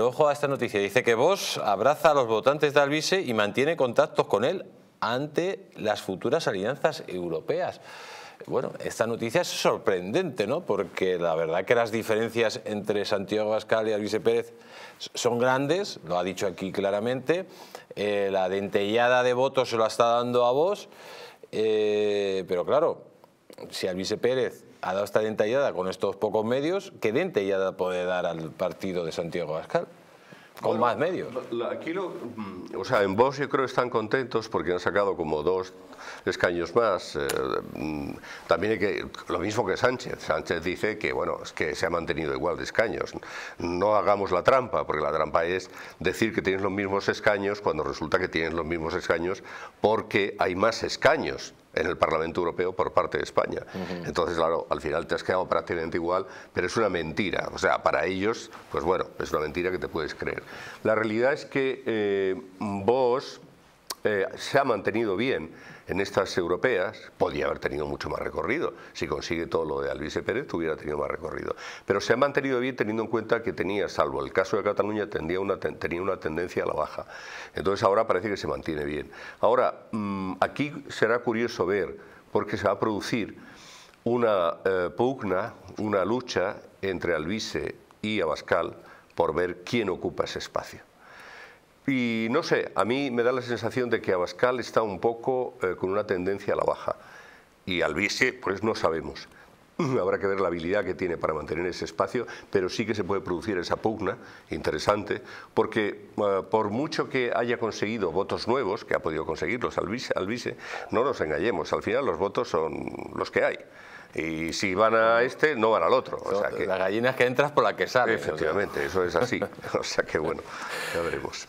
Ojo a esta noticia. Dice que vos abraza a los votantes de Alvise y mantiene contactos con él ante las futuras alianzas europeas. Bueno, esta noticia es sorprendente, ¿no? Porque la verdad que las diferencias entre Santiago Pascal y Alvise Pérez son grandes, lo ha dicho aquí claramente. Eh, la dentellada de votos se la está dando a vos. Eh, pero claro, si Alvise Pérez ha dado esta dentellada con estos pocos medios, ¿qué dentellada puede dar al partido de Santiago Abascal? Con más medios. Mm, o sea, en Vox yo creo que están contentos porque han sacado como dos escaños más. Eh, mm, también hay que, lo mismo que Sánchez. Sánchez dice que, bueno, es que se ha mantenido igual de escaños. No hagamos la trampa, porque la trampa es decir que tienes los mismos escaños cuando resulta que tienes los mismos escaños porque hay más escaños en el Parlamento Europeo por parte de España. Entonces, claro, al final te has quedado prácticamente igual, pero es una mentira. O sea, para ellos, pues bueno, es una mentira que te puedes creer. La realidad es que eh, vos eh, se ha mantenido bien en estas europeas, podía haber tenido mucho más recorrido. Si consigue todo lo de Alvise Pérez, hubiera tenido más recorrido. Pero se ha mantenido bien teniendo en cuenta que tenía, salvo el caso de Cataluña, tenía una, tenía una tendencia a la baja. Entonces ahora parece que se mantiene bien. Ahora, mm, aquí será curioso ver, porque se va a producir una eh, pugna, una lucha entre Alvise y Abascal por ver quién ocupa ese espacio. Y no sé, a mí me da la sensación de que Abascal está un poco eh, con una tendencia a la baja. Y vice, pues no sabemos. Habrá que ver la habilidad que tiene para mantener ese espacio, pero sí que se puede producir esa pugna interesante, porque eh, por mucho que haya conseguido votos nuevos, que ha podido conseguirlos al vice, no nos engañemos, al final los votos son los que hay. Y si van a este, no van al otro. O que... La gallina es que entras por la que sale. Efectivamente, eso es así. o sea que bueno, ya veremos.